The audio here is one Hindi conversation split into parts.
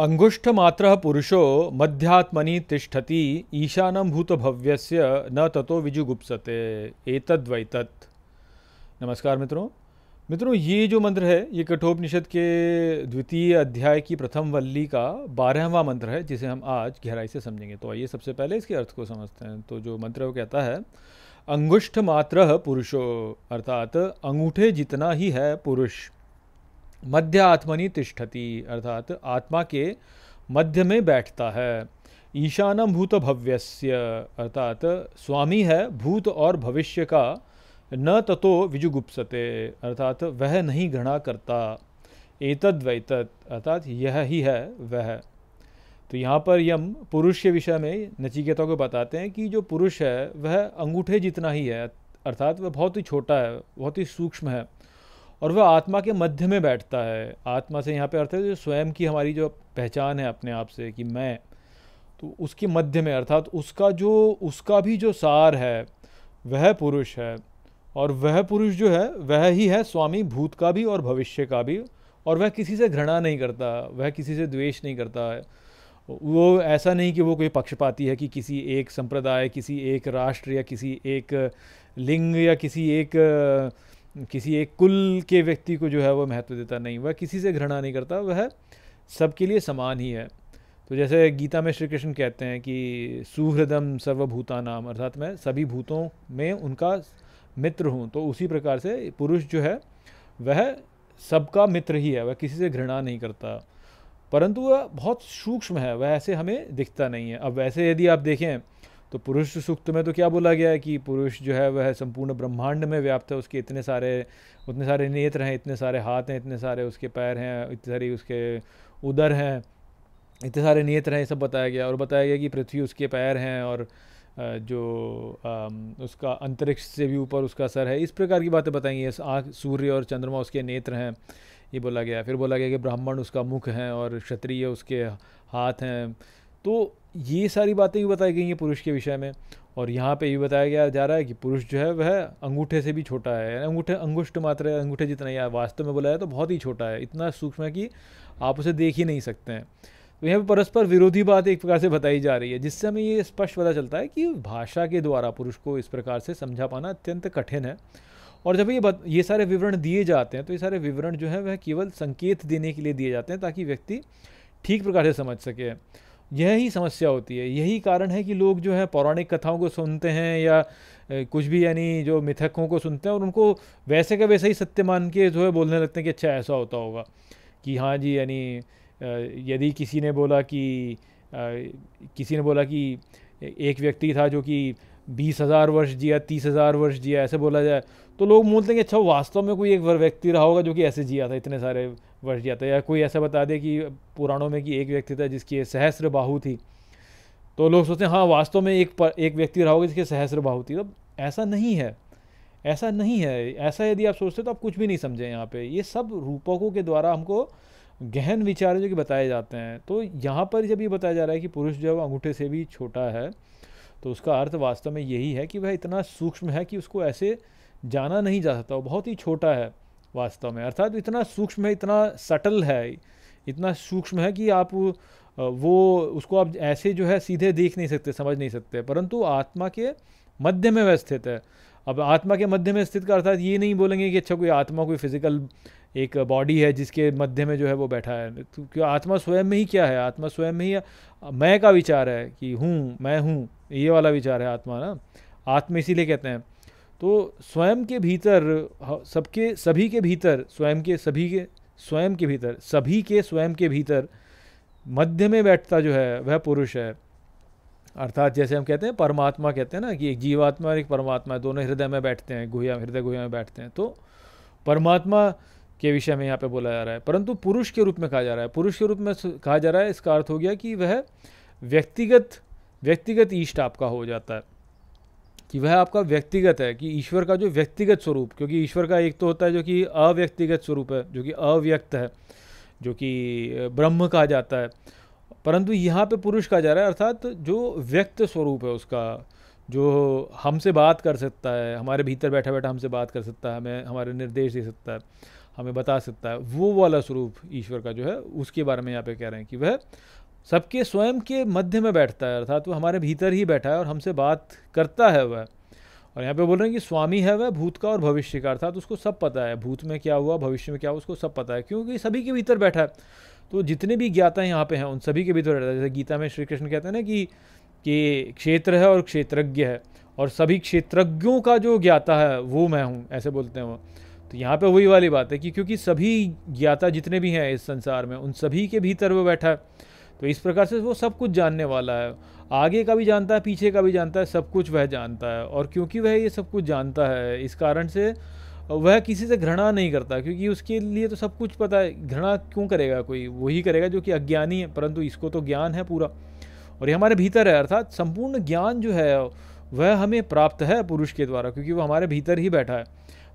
अंगुष्ठमात्र पुरुषो मध्यात्मनि तिष्ठति ईशानं भूतभव्य न ततो विजुगुप्सते एतद्वैतत् नमस्कार मित्रों मित्रों ये जो मंत्र है ये कठोपनिषद के द्वितीय अध्याय की प्रथम वल्ली का बारहवा मंत्र है जिसे हम आज गहराई से समझेंगे तो आइए सबसे पहले इसके अर्थ को समझते हैं तो जो मंत्र वो कहता है अंगुष्ठ मात्र पुरुषो अर्थात अंगूठे जितना ही है पुरुष मध्य आत्मनि तिष्ठति अर्थात आत्मा के मध्य में बैठता है ईशानम भूत भव्यस्य अर्थात स्वामी है भूत और भविष्य का न ततो विजुगुप्सते अर्थात वह नहीं घृणा करता एतद वैतद अर्थात यह ही है वह तो यहाँ पर यम पुरुष के विषय में नचिकेता को बताते हैं कि जो पुरुष है वह अंगूठे जितना ही है अर्थात वह बहुत ही छोटा है बहुत ही सूक्ष्म है और वह आत्मा के मध्य में बैठता है आत्मा से यहाँ पे अर्थ है जो स्वयं की हमारी जो पहचान है अपने आप से कि मैं तो उसके मध्य में अर्थात उसका जो उसका भी जो सार है वह पुरुष है और वह पुरुष जो है वह ही है स्वामी भूत का भी और भविष्य का भी और वह किसी से घृणा नहीं करता वह किसी से द्वेष नहीं करता है वो ऐसा नहीं कि वो कोई पक्षपाती है कि किसी एक संप्रदाय किसी एक राष्ट्र या किसी एक लिंग या किसी एक किसी एक कुल के व्यक्ति को जो है वह महत्व देता नहीं वह किसी से घृणा नहीं करता वह सबके लिए समान ही है तो जैसे गीता में श्री कृष्ण कहते हैं कि सुहृदम सर्वभूता नाम अर्थात मैं सभी भूतों में उनका मित्र हूँ तो उसी प्रकार से पुरुष जो है वह सबका मित्र ही है वह किसी से घृणा नहीं करता परंतु वह बहुत सूक्ष्म है वह ऐसे हमें दिखता नहीं है अब वैसे यदि आप देखें तो पुरुष सूक्त में तो क्या बोला गया है कि पुरुष जो है वह संपूर्ण ब्रह्मांड में व्याप्त है उसके इतने सारे उतने सारे नेत्र हैं इतने सारे हाथ हैं इतने सारे उसके पैर हैं इतने सारी उसके उदर हैं इतने सारे नेत्र हैं ये सब बताया गया और बताया गया कि पृथ्वी उसके पैर हैं और जो उसका अंतरिक्ष से भी ऊपर उसका सर है इस प्रकार की बातें बताएंगे आँख सूर्य और चंद्रमा उसके नेत्र हैं ये बोला गया फिर बोला गया कि ब्राह्मण उसका मुख है और क्षत्रिय उसके हाथ हैं तो ये सारी बातें भी बताई गई हैं पुरुष के विषय में और यहाँ पे ये बताया गया जा रहा है कि पुरुष जो है वह अंगूठे से भी छोटा है अंगूठे अंगुष्ट मात्र है अंगूठे जितना या वास्तव में बोला है तो बहुत ही छोटा है इतना सूक्ष्म है कि आप उसे देख ही नहीं सकते हैं तो यहाँ पर परस्पर विरोधी बात एक प्रकार से बताई जा रही है जिससे हमें ये स्पष्ट पता चलता है कि भाषा के द्वारा पुरुष को इस प्रकार से समझा पाना अत्यंत कठिन है और जब ये बत, ये सारे विवरण दिए जाते हैं तो ये सारे विवरण जो है वह केवल संकेत देने के लिए दिए जाते हैं ताकि व्यक्ति ठीक प्रकार से समझ सके यही समस्या होती है यही कारण है कि लोग जो है पौराणिक कथाओं को सुनते हैं या कुछ भी यानी जो मिथकों को सुनते हैं और उनको वैसे का वैसे ही सत्य मान के जो है बोलने लगते हैं कि अच्छा ऐसा होता होगा कि हाँ जी यानी यदि किसी ने बोला कि किसी ने बोला कि एक व्यक्ति था जो कि बीस हज़ार वर्ष जिया तीस हज़ार वर्ष जिया ऐसे बोला जाए तो लोग बोलते हैं कि अच्छा वास्तव में कोई एक व्यक्ति रहा होगा जो कि ऐसे जिया था इतने सारे वर्ष जाता है या कोई ऐसा बता दे कि पुराणों में कि एक व्यक्ति था जिसकी सहस्र बाहु थी तो लोग सोचते हैं हाँ वास्तव में एक पर, एक व्यक्ति रहा होगा जिसकी सहस्र बाहु थी तो ऐसा नहीं है ऐसा नहीं है ऐसा यदि आप सोचते तो आप कुछ भी नहीं समझे यहाँ पे ये सब रूपकों के द्वारा हमको गहन विचार जो कि बताए जाते हैं तो यहाँ पर जब ये बताया जा रहा है कि पुरुष जब अंगूठे से भी छोटा है तो उसका अर्थ वास्तव में यही है कि वह इतना सूक्ष्म है कि उसको ऐसे जाना नहीं जा सकता वो बहुत ही छोटा है वास्तव में अर्थात इतना सूक्ष्म है इतना सटल है इतना सूक्ष्म है कि आप वो उसको आप ऐसे जो है सीधे देख नहीं सकते समझ नहीं सकते परंतु आत्मा के मध्य में वह स्थित है अब आत्मा के मध्य में स्थित का अर्थात ये नहीं बोलेंगे कि अच्छा कोई आत्मा कोई फिजिकल एक बॉडी है जिसके मध्य में जो है वो बैठा है तो क्योंकि आत्मा स्वयं में ही क्या है आत्मा स्वयं में ही मैं का विचार है कि हूँ मैं हूँ ये वाला विचार है आत्मा ना आत्मा इसीलिए कहते हैं तो स्वयं के भीतर सबके सभी के भीतर स्वयं के सभी के स्वयं के भीतर सभी के स्वयं के भीतर मध्य में बैठता जो है वह पुरुष है अर्थात जैसे हम कहते हैं परमात्मा कहते हैं ना कि एक जीवात्मा और एक परमात्मा है दोनों हृदय में बैठते हैं गुहिया हृदय गुहिया में बैठते हैं तो परमात्मा के विषय में यहाँ पे बोला जा रहा है परंतु पुरुष के रूप में कहा जा रहा है पुरुष के रूप में कहा जा रहा है इसका अर्थ हो गया कि वह व्यक्तिगत व्यक्तिगत ईष्ट आपका हो जाता है कि वह आपका व्यक्तिगत है कि ईश्वर का जो व्यक्तिगत स्वरूप क्योंकि ईश्वर का एक तो होता है जो कि अव्यक्तिगत स्वरूप है जो कि अव्यक्त है जो कि ब्रह्म कहा जाता है परंतु यहाँ पे पुरुष कहा जा रहा है अर्थात जो व्यक्त स्वरूप है उसका जो हमसे बात कर सकता है हमारे भीतर बैठा बैठा हमसे बात कर सकता है हमें हमारे निर्देश दे सकता है हमें बता सकता है वो वाला स्वरूप ईश्वर का जो है उसके बारे में यहाँ पे कह रहे हैं कि वह सबके स्वयं के मध्य में बैठता है अर्थात वो हमारे भीतर ही बैठा है और हमसे बात करता है वह और यहाँ पे बोल रहे हैं कि स्वामी है वह भूत का और भविष्य का अर्थात उसको सब पता है भूत में क्या हुआ भविष्य में क्या हुआ उसको सब पता है क्योंकि सभी के भीतर बैठा है तो जितने भी ज्ञाता यहाँ पे हैं उन सभी के भीतर बैठा है जैसे गीता में श्री कृष्ण कहते हैं ना कि कि क्षेत्र है और क्षेत्रज्ञ है और सभी क्षेत्रज्ञों का जो ज्ञाता है वो मैं हूँ ऐसे बोलते हैं वो तो यहाँ पे वही वाली बात है कि क्योंकि सभी ज्ञाता जितने भी हैं इस संसार में उन सभी के भीतर वो बैठा है तो इस प्रकार से वो सब कुछ जानने वाला है आगे का भी जानता है पीछे का भी जानता है सब कुछ वह जानता है और क्योंकि वह ये सब कुछ जानता है इस कारण से वह किसी से घृणा नहीं करता क्योंकि उसके लिए तो सब कुछ पता है घृणा क्यों करेगा कोई वही करेगा जो कि अज्ञानी है परंतु इसको तो ज्ञान है पूरा और ये हमारे भीतर है अर्थात संपूर्ण ज्ञान जो है वह हमें प्राप्त है पुरुष के द्वारा क्योंकि वह हमारे भीतर ही बैठा है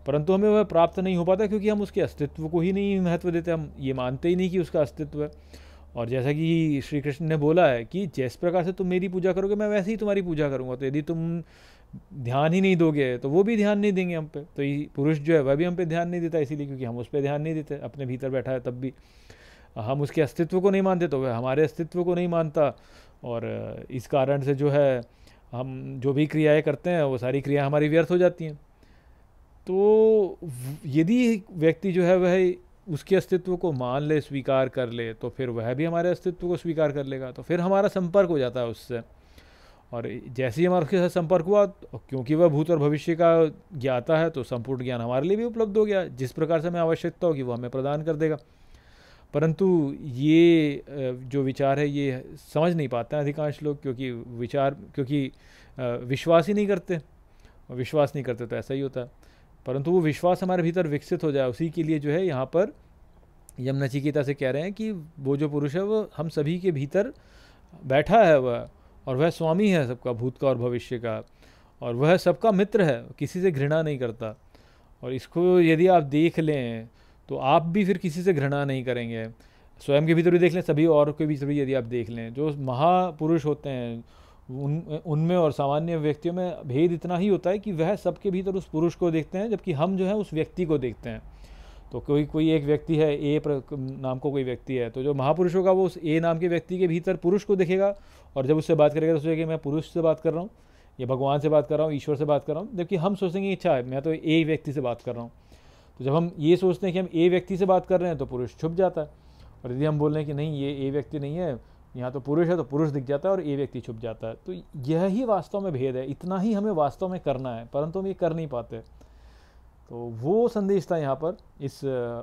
परंतु हमें वह प्राप्त नहीं हो पाता क्योंकि हम उसके अस्तित्व को ही नहीं महत्व देते हम ये मानते ही नहीं कि उसका अस्तित्व है और जैसा कि श्री कृष्ण ने बोला है कि जिस प्रकार से तुम मेरी पूजा करोगे मैं वैसे ही तुम्हारी पूजा करूँगा तो यदि तुम ध्यान ही नहीं दोगे तो वो भी ध्यान नहीं देंगे हम पे तो ये पुरुष जो है वह भी हम पे ध्यान नहीं देता इसीलिए क्योंकि हम उस पर ध्यान नहीं देते अपने भीतर बैठा है तब भी हम उसके अस्तित्व को नहीं मानते तो वह हमारे अस्तित्व को नहीं मानता और इस कारण से जो है हम जो भी क्रियाएं करते हैं वो सारी क्रियाएं हमारी व्यर्थ हो जाती हैं तो यदि व्यक्ति जो है वह उसके अस्तित्व को मान ले स्वीकार कर ले तो फिर वह भी हमारे अस्तित्व को स्वीकार कर लेगा तो फिर हमारा संपर्क हो जाता है उससे और जैसे ही हमारा उसके साथ संपर्क हुआ तो क्योंकि वह भूत और भविष्य का ज्ञाता है तो संपूर्ण ज्ञान हमारे लिए भी उपलब्ध हो गया जिस प्रकार से हमें आवश्यकता होगी वह हमें प्रदान कर देगा परंतु ये जो विचार है ये समझ नहीं पाते हैं अधिकांश लोग क्योंकि विचार क्योंकि विश्वास ही नहीं करते विश्वास नहीं करते तो ऐसा ही होता है परंतु वो विश्वास हमारे भीतर विकसित हो जाए उसी के लिए जो है यहाँ पर यम नचिकेता से कह रहे हैं कि वो जो पुरुष है वो हम सभी के भीतर बैठा है वह और वह स्वामी है सबका भूत का और भविष्य का और वह सबका मित्र है किसी से घृणा नहीं करता और इसको यदि आप देख लें तो आप भी फिर किसी से घृणा नहीं करेंगे स्वयं के भीतर भी देख लें सभी और के भीतर भी यदि आप देख लें जो महापुरुष होते हैं उन उनमें और सामान्य व्यक्तियों में भेद इतना ही होता है कि वह सबके भीतर उस पुरुष को देखते हैं जबकि हम जो है उस व्यक्ति को देखते हैं तो कोई कोई एक व्यक्ति है ए नाम को कोई व्यक्ति है तो जो महापुरुष होगा वो उस ए नाम के व्यक्ति के भीतर पुरुष को देखेगा और जब उससे बात करेगा तो सोचेगा कि मैं पुरुष से बात कर रहा हूँ या भगवान से बात कर रहा हूँ ईश्वर से बात कर रहा हूँ जबकि हम सोचेंगे अच्छा है मैं तो ए व्यक्ति से बात कर रहा हूँ तो जब हम ये सोचते हैं कि हम ए व्यक्ति से बात कर रहे हैं तो पुरुष छुप जाता है और यदि हम बोल रहे हैं कि नहीं ये ए व्यक्ति नहीं है यहाँ तो पुरुष है तो पुरुष दिख जाता है और ये व्यक्ति छुप जाता है तो यह ही वास्तव में भेद है इतना ही हमें वास्तव में करना है परंतु हम ये कर नहीं पाते तो वो संदेश था यहाँ पर इस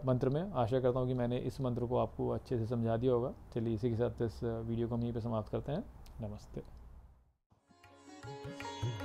मंत्र में आशा करता हूँ कि मैंने इस मंत्र को आपको अच्छे से समझा दिया होगा चलिए इसी के साथ इस वीडियो को हम यहीं पर समाप्त करते हैं नमस्ते